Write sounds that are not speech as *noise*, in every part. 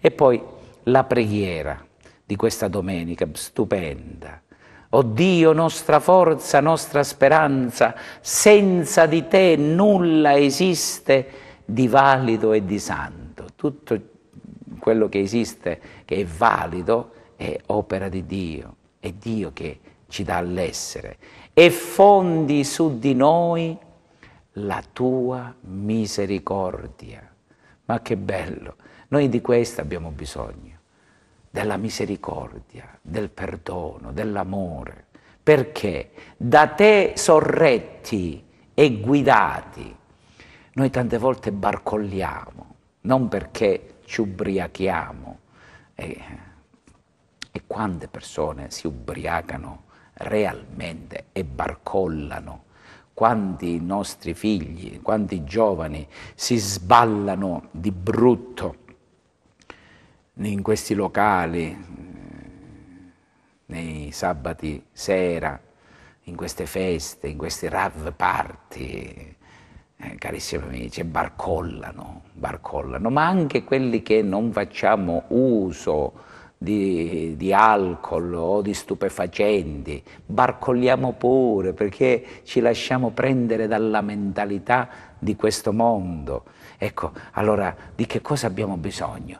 E poi la preghiera di questa domenica, stupenda. O Dio, nostra forza, nostra speranza, senza di te nulla esiste di valido e di santo. Tutto quello che esiste, che è valido, è opera di Dio, è Dio che ci dà l'essere. E fondi su di noi la tua misericordia. Ma che bello! Noi di questo abbiamo bisogno, della misericordia, del perdono, dell'amore, perché da te sorretti e guidati. Noi tante volte barcolliamo, non perché ci ubriachiamo. E, e quante persone si ubriacano realmente e barcollano quanti nostri figli, quanti giovani si sballano di brutto in questi locali, eh, nei sabati sera, in queste feste, in questi rave party, eh, carissimi amici, barcollano, barcollano, ma anche quelli che non facciamo uso di, di, alcol o di stupefacenti, barcolliamo pure perché ci lasciamo prendere dalla mentalità di questo mondo. Ecco, allora di che cosa abbiamo bisogno?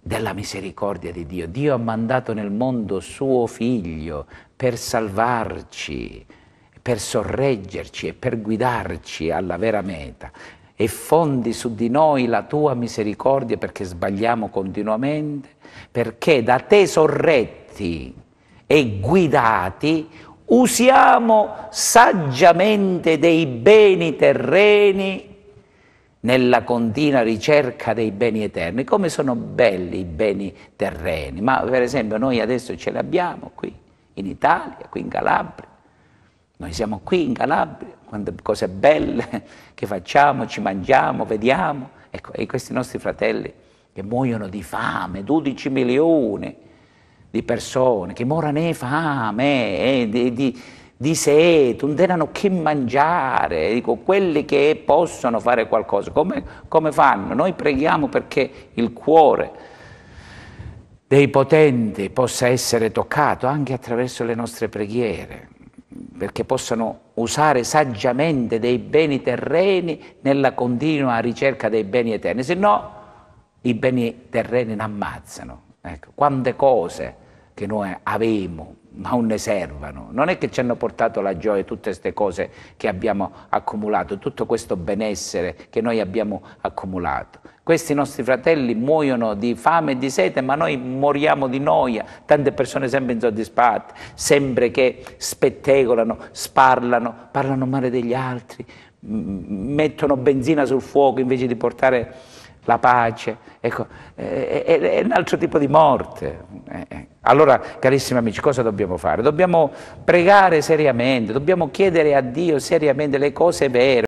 Della misericordia di Dio. Dio ha mandato nel mondo suo figlio per salvarci, per sorreggerci e per guidarci alla vera meta e fondi su di noi la tua misericordia perché sbagliamo continuamente, perché da te sorretti e guidati usiamo saggiamente dei beni terreni nella continua ricerca dei beni eterni. Come sono belli i beni terreni, ma per esempio noi adesso ce li abbiamo qui in Italia, qui in Calabria, noi siamo qui in Calabria, quante cose belle *laughs* che facciamo, ci mangiamo, vediamo. Ecco, e questi nostri fratelli che muoiono di fame, 12 milioni di persone che morano di fame, eh, di, di, di sete, non hanno che mangiare, dico, quelli che possono fare qualcosa, come, come fanno? Noi preghiamo perché il cuore dei potenti possa essere toccato anche attraverso le nostre preghiere perché possano usare saggiamente dei beni terreni nella continua ricerca dei beni eterni, se no i beni terreni ne ammazzano. Ecco, quante cose che noi avevamo, non ne servono. Non è che ci hanno portato la gioia tutte queste cose che abbiamo accumulato, tutto questo benessere che noi abbiamo accumulato. Questi nostri fratelli muoiono di fame e di sete, ma noi moriamo di noia, tante persone sempre insoddisfatte, sempre che spettegolano, sparlano, parlano male degli altri, mettono benzina sul fuoco invece di portare la pace, ecco, è, è, è un altro tipo di morte. Eh, eh. Allora, carissimi amici, cosa dobbiamo fare? Dobbiamo pregare seriamente, dobbiamo chiedere a Dio seriamente le cose vere.